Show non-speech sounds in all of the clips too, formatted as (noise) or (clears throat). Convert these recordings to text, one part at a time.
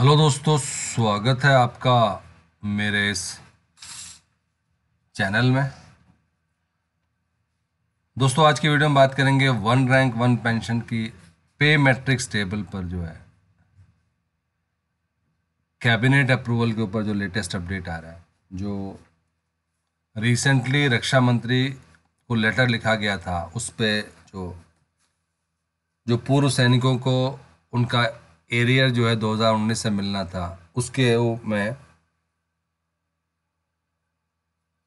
hello दोस्तों स्वागत है आपका मेरे इस चैनल में दोस्तों आज की वीडियो में बात करेंगे वन रैंक वन पेंशन की पे मैट्रिक्स टेबल पर जो है कैबिनेट अप्रूवल के ऊपर जो लेटेस्ट अपडेट आ रहा है जो रिसेंटली रक्षा मंत्री को लेटर लिखा गया था उस पर जो जो पूर्व सैनिकों को उनका एरियर जो है 2019 से मिलना था उसके वो में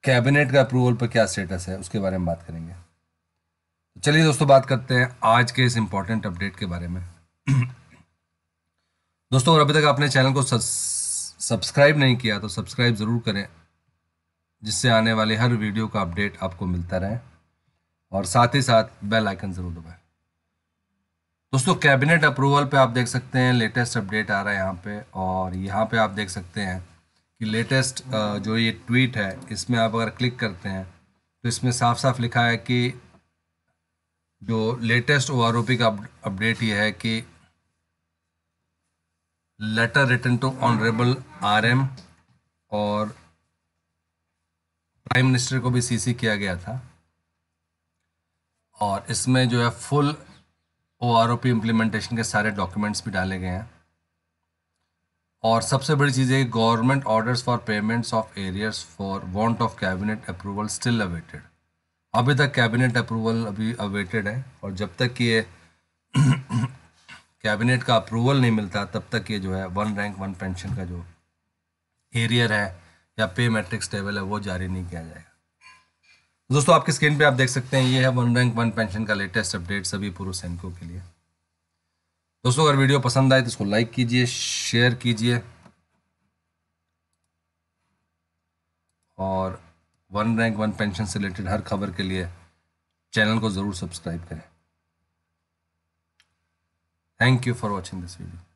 कैबिनेट का अप्रूवल पर क्या स्टेटस है उसके बारे में बात करेंगे तो चलिए दोस्तों बात करते हैं आज के इस इम्पोर्टेंट अपडेट के बारे में (clears throat) दोस्तों और अभी तक आपने चैनल को सब्सक्राइब नहीं किया तो सब्सक्राइब ज़रूर करें जिससे आने वाले हर वीडियो का अपडेट आपको मिलता रहे और साथ ही साथ बेल आइकन ज़रूर दबाएं दोस्तों कैबिनेट अप्रूवल पे आप देख सकते हैं लेटेस्ट अपडेट आ रहा है यहाँ पे और यहाँ पे आप देख सकते हैं कि लेटेस्ट जो ये ट्वीट है इसमें आप अगर क्लिक करते हैं तो इसमें साफ साफ लिखा है कि जो लेटेस्ट ओ आर का अपडेट ये है कि letter return to honourable RM और प्राइम मिनिस्टर को भी सीसी किया गया था और इसमें जो है full O R O P implementation के सारे डॉक्यूमेंट्स भी डाले गए हैं और सबसे बड़ी चीज़ है government orders for payments of arrears for want of cabinet approval still awaited अभी तक कैबिनेट अप्रूवल अभी अवेटेड है और जब तक ये कैबिनेट (coughs) का अप्रूवल नहीं मिलता तब तक ये जो है वन रैंक वन पेंशन का जो एरियर है या पे मैट्रिक्स टेबल है वो जारी नहीं किया जाएगा दोस्तों आपकी स्क्रीन पे आप देख सकते हैं ये है वन रैंक वन पेंशन का लेटेस्ट अपडेट सभी पूर्व सैनिकों के लिए दोस्तों अगर वीडियो पसंद आए तो इसको लाइक कीजिए शेयर कीजिए और वन रैंक वन पेंशन से रिलेटेड हर खबर के लिए चैनल को ज़रूर सब्सक्राइब करें thank you for watching this video